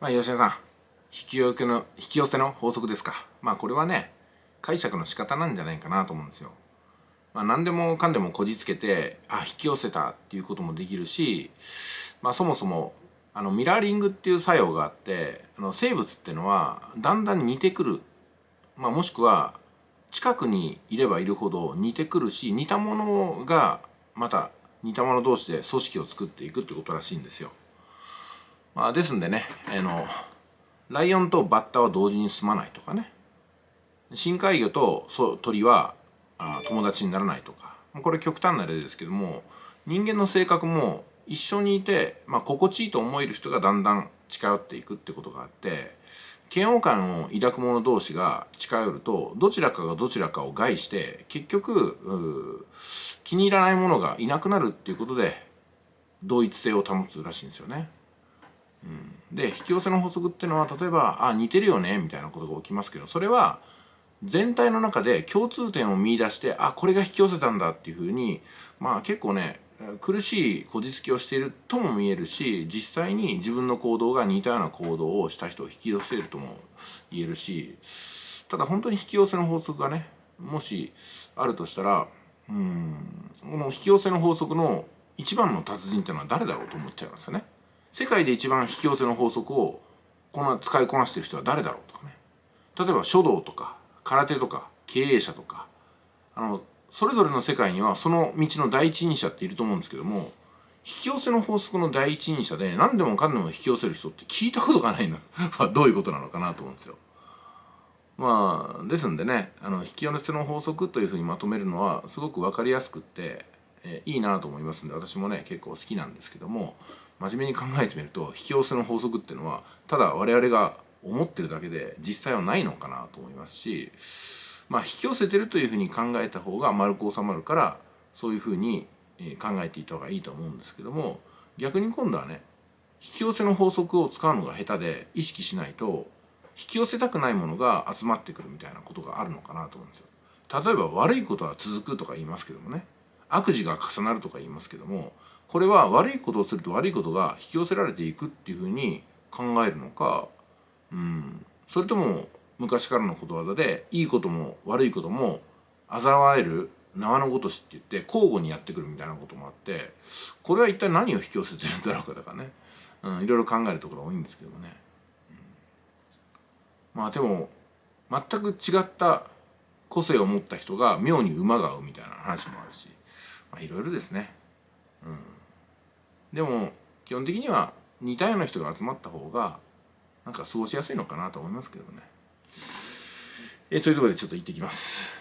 まあ、吉田さん、引き寄せの、引き寄せの法則ですか。まあ、これはね、解釈の仕方なんじゃないかなと思うんですよ。まあ、何でもかんでもこじつけて、あ、引き寄せたっていうこともできるし、まあ、そもそも、あの、ミラーリングっていう作用があって、あの、生物ってのは、だんだん似てくる。まあ、もしくは、近くにいればいるほど似てくるし、似たものが、また似たもの同士で組織を作っていくってことらしいんですよ。まあ、ですんでねあのライオンとバッタは同時に住まないとかね深海魚と鳥はあ友達にならないとかこれ極端な例ですけども人間の性格も一緒にいて、まあ、心地いいと思える人がだんだん近寄っていくってことがあって嫌悪感を抱く者同士が近寄るとどちらかがどちらかを害して結局気に入らないものがいなくなるっていうことで同一性を保つらしいんですよね。で引き寄せの法則っていうのは例えばあ似てるよねみたいなことが起きますけどそれは全体の中で共通点を見出してあこれが引き寄せたんだっていうふうにまあ結構ね苦しいこじつきをしているとも見えるし実際に自分の行動が似たような行動をした人を引き寄せるとも言えるしただ本当に引き寄せの法則がねもしあるとしたらうんこの引き寄せの法則の一番の達人っていうのは誰だろうと思っちゃいますよね。世界で一番引き寄せの法則をこの使いこなしてる人は誰だろうとかね例えば書道とか空手とか経営者とかあのそれぞれの世界にはその道の第一人者っていると思うんですけども引き寄せの法則の第一人者で何でもかんでも引き寄せる人って聞いたことがないの はどういうことなのかなと思うんですよ。まあですんでねあの引き寄せの法則というふうにまとめるのはすごく分かりやすくって、えいいなと思いますんで私もね結構好きなんですけども真面目に考えてみると引き寄せの法則っていうのはただ我々が思ってるだけで実際はないのかなと思いますしまあ引き寄せてるというふうに考えた方が丸く収まるからそういうふうに考えていた方がいいと思うんですけども逆に今度はね引き寄せの法則を使うのが下手で意識しないと引き寄せたくないものが集まってくるみたいなことがあるのかなと思うんですよ。例えば悪いことは続くとか言いますけどもね悪事が重なるとか言いますけどもこれは悪いことをすると悪いことが引き寄せられていくっていうふうに考えるのか、うん、それとも昔からのことわざでいいことも悪いことも嘲笑える縄のごとしって言って交互にやってくるみたいなこともあってこれは一体何を引き寄せてるんだろうかとかね、うん、いろいろ考えるところが多いんですけどもね、うん、まあでも全く違った個性を持った人が妙に馬が合うみたいな話もあるしまあ、いろいろですね、うん、でも基本的には似たような人が集まった方がなんか過ごしやすいのかなと思いますけどねえというところでちょっと行ってきます